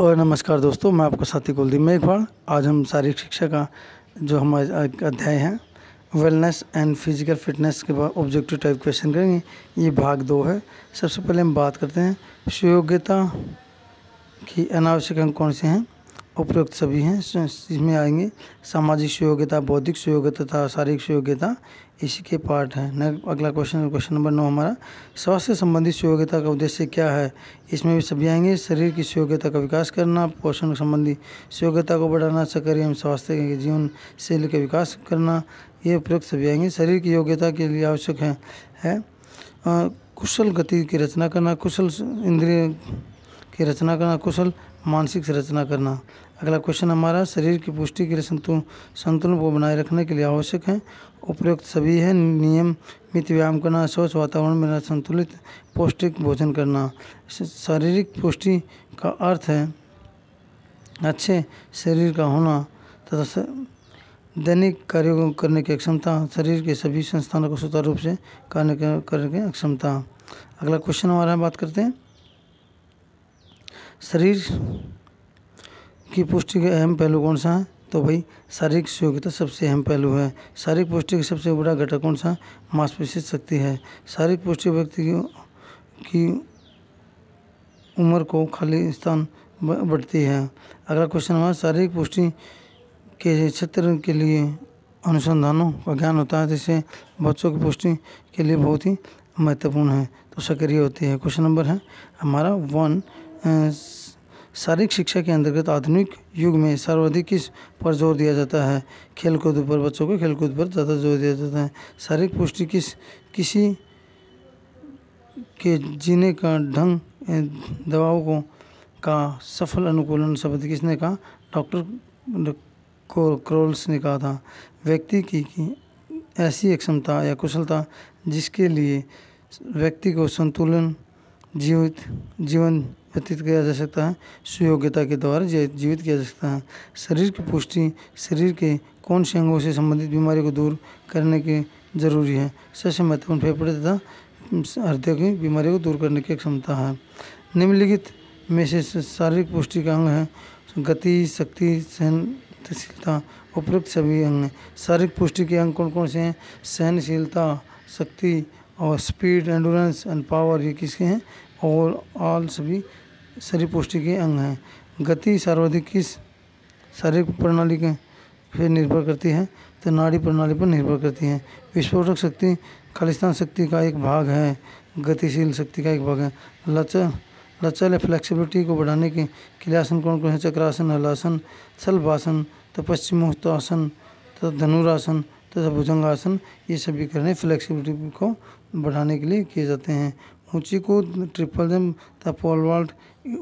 और नमस्कार दोस्तों मैं आपका साथी कुलदीप मेघवाल आज हम शारीरिक शिक्षा का जो हमारा अध्याय है वेलनेस एंड फिजिकल फिटनेस के बाद ऑब्जेक्टिव टाइप क्वेश्चन करेंगे ये भाग दो है सबसे पहले हम बात करते हैं सुयोग्यता की अनावश्यक अंग कौन से हैं उपयुक्त सभी हैं इसमें आएंगे सामाजिक सुयोग्यता बौद्धिक सुयोग्यता तथा शारीरिक सुयोग्यता इसी के पार्ट हैं अगला क्वेश्चन क्वेश्चन नंबर नौ हमारा स्वास्थ्य संबंधित सुयोग्यता का उद्देश्य क्या है इसमें भी सभी आएंगे शरीर की सुयोग्यता का विकास करना पोषण संबंधी सुयोग्यता को बढ़ाना सक्रिय एवं स्वास्थ्य के जीवन शैली का विकास करना ये उपयुक्त सभी आएंगे शरीर की योग्यता के लिए आवश्यक है, है आ, कुशल गति की रचना करना कुशल इंद्रिय की रचना करना कुशल मानसिक संरचना करना अगला क्वेश्चन हमारा शरीर की पुष्टि के लिए संतु संतुलन को बनाए रखने के लिए आवश्यक है उपयुक्त सभी है नियमित व्यायाम करना स्वच्छ वातावरण में संतुलित पौष्टिक भोजन करना शारीरिक पुष्टि का अर्थ है अच्छे शरीर का होना तथा दैनिक कार्यों को करने की अक्षमता शरीर के सभी संस्थानों को सुचारू रूप से कार्य करने की अक्षमता अगला क्वेश्चन हमारा बात करते हैं शरीर की पुष्टि के अहम पहलू कौन सा है तो भाई शारीरिक योग्यता सबसे अहम पहलू है शारीरिक पुष्टि का सबसे बड़ा घटक कौन सा मांसपेशी शक्ति है शारीरिक पुष्टि व्यक्ति की उम्र को खाली स्थान बढ़ती है अगला क्वेश्चन हमारा शारीरिक पुष्टि के क्षेत्र के लिए अनुसंधानों का ज्ञान होता है जिससे बच्चों की पुष्टि के लिए बहुत ही महत्वपूर्ण है तो सक्रिय होती है क्वेश्चन नंबर है हमारा वन शारीरिक शिक्षा के अंतर्गत आधुनिक युग में सर्वाधिक किस पर जोर दिया जाता है खेलकूद पर बच्चों को खेलकूद पर ज़्यादा जोर दिया जाता है शारीरिक पुष्टि किस किसी के जीने का ढंग दवाओं को का सफल अनुकूलन शब्द किसने कहा डॉक्टर क्रोल्स ने कहा था व्यक्ति की, की ऐसी एक क्षमता या कुशलता जिसके लिए व्यक्ति को संतुलन जीवित जीवन व्यतीत किया जा सकता है सुयोग्यता के द्वारा जीवित किया जा सकता है शरीर की पुष्टि शरीर के कौन से अंगों से संबंधित बीमारी को दूर करने के जरूरी है सबसे महत्वपूर्ण फेफड़े तथा हृदय की बीमारी को दूर करने की क्षमता है निम्नलिखित में से शारीरिक पुष्टि का अंग है गति शक्ति सहनशीलता उपयुक्त सभी अंग हैं शारीरिक पुष्टि के अंग कौन कौन से हैं सहनशीलता शक्ति और स्पीड एंडोरेंस एंड पावर ये किसके हैं और ऑल सभी शरीर पुष्टि के अंग हैं गति सर्वाधिक किस शारीरिक प्रणाली के फिर निर्भर करती है तो नाड़ी प्रणाली पर निर्भर करती है विस्फोटक शक्ति खालिस्तान शक्ति का एक भाग है गतिशील शक्ति का एक भाग है लचर लचल या फ्लेक्सिबिलिटी को बढ़ाने के क्रियासन कौन कौन है चक्रासन हलासन सल्भासन तपश्चिमोत्तासन तथा धनुरासन तथा भुजंगासन ये सभी करने फ्लेक्सिबिलिटी को बढ़ाने के लिए किए जाते हैं ऊँची को ट्रिपल जम तथा पॉल वॉल्ट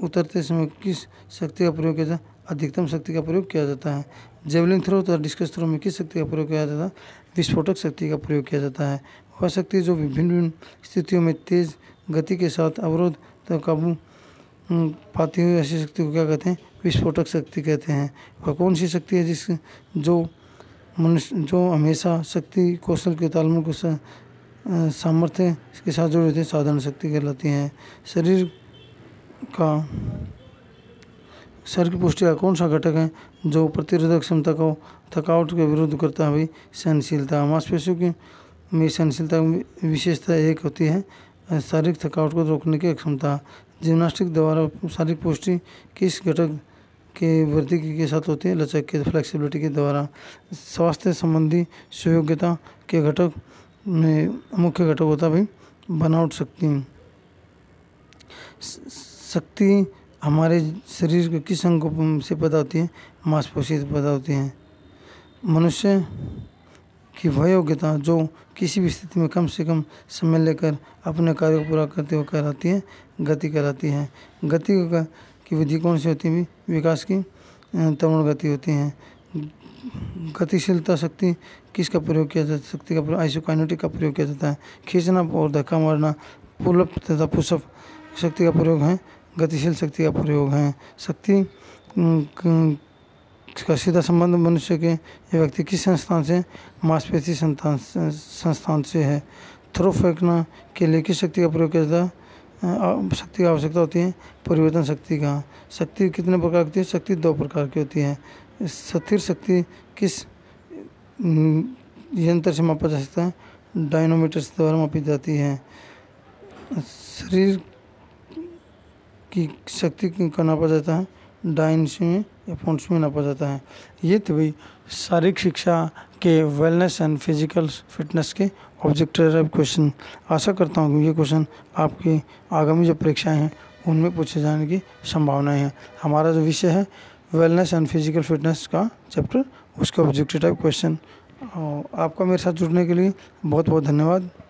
उतरते समय किस शक्ति का प्रयोग किया जाता अधिकतम शक्ति का प्रयोग किया जाता है जेवलिन थ्रो तथा डिस्कस थ्रो में किस शक्ति का प्रयोग किया जाता है विस्फोटक शक्ति का प्रयोग किया जाता है वह शक्ति जो विभिन्न स्थितियों में तेज गति के साथ अवरोध तथा काबू पाती हुई ऐसी शक्ति को क्या कहते हैं विस्फोटक शक्ति कहते हैं वह कौन सी शक्ति है जिस जो मनुष्य जो हमेशा शक्ति कौशल के तालमेल को सामर्थ्य के साथ जुड़े होते हैं साधारण शक्ति कहलाती हैं शरीर का शरीर की पुष्टि का कौन सा घटक है जो प्रतिरोधक क्षमता को थकावट के विरुद्ध करता है भाई सहनशीलता मांसपेशियों की में सहनशीलता विशेषता एक होती है शारीरिक थकावट को रोकने की क्षमता जिम्नास्टिक द्वारा शारीरिक पुष्टि किस घटक के वृद्धि के साथ होती है लचक के फ्लेक्सिबिलिटी के द्वारा स्वास्थ्य संबंधी सुयोग्यता के घटक में मुख्य होता भी बना उठ सकती हैं शक्ति हमारे शरीर के किस अंग से पैदा होती है मांसपोषी से पैदा होती है मनुष्य की वह योग्यता जो किसी भी स्थिति में कम से कम समय लेकर अपने कार्य को पूरा करते हुए कराती है गति कराती है गति की विधि कौन सी होती है विकास की तरुण गति होती है गतिशीलता शक्ति किसका प्रयोग किया जाता है शक्ति का प्रयोग आइसोकाइनेटिक का प्रयोग किया जाता है खींचना और धक्का मारना पुलअप तथा पुशअप शक्ति का प्रयोग है गतिशील शक्ति का प्रयोग है शक्ति का सीधा संबंध मनुष्य के या व्यक्ति किस संस्थान से मांसपेशी संस्थान संस्थान से है थ्रो फेंकना के लिए किस शक्ति का प्रयोग किया जाता है शक्ति की आवश्यकता होती है परिवर्तन शक्ति का शक्ति कितने प्रकार की होती है शक्ति दो प्रकार की होती है स्थिर शक्ति किस हम्म, यंत्र से मापा जा सकता है डायनोमीटर से द्वारा मापी जाती है शरीर की शक्ति का नापा जाता है डाइन्स में या पॉइंट्स में नापा जाता है ये तो भाई शारीरिक शिक्षा के वेलनेस एंड फिजिकल फिटनेस के ऑब्जेक्टिव क्वेश्चन आशा करता हूँ कि ये क्वेश्चन आपकी आगामी जो परीक्षाएं हैं उनमें पूछे जाने की संभावनाएं हैं हमारा जो विषय है वेलनेस एंड फिजिकल फिटनेस का चैप्टर उसके ऑब्जेक्टिव टाइप क्वेश्चन आपका मेरे साथ जुड़ने के लिए बहुत बहुत धन्यवाद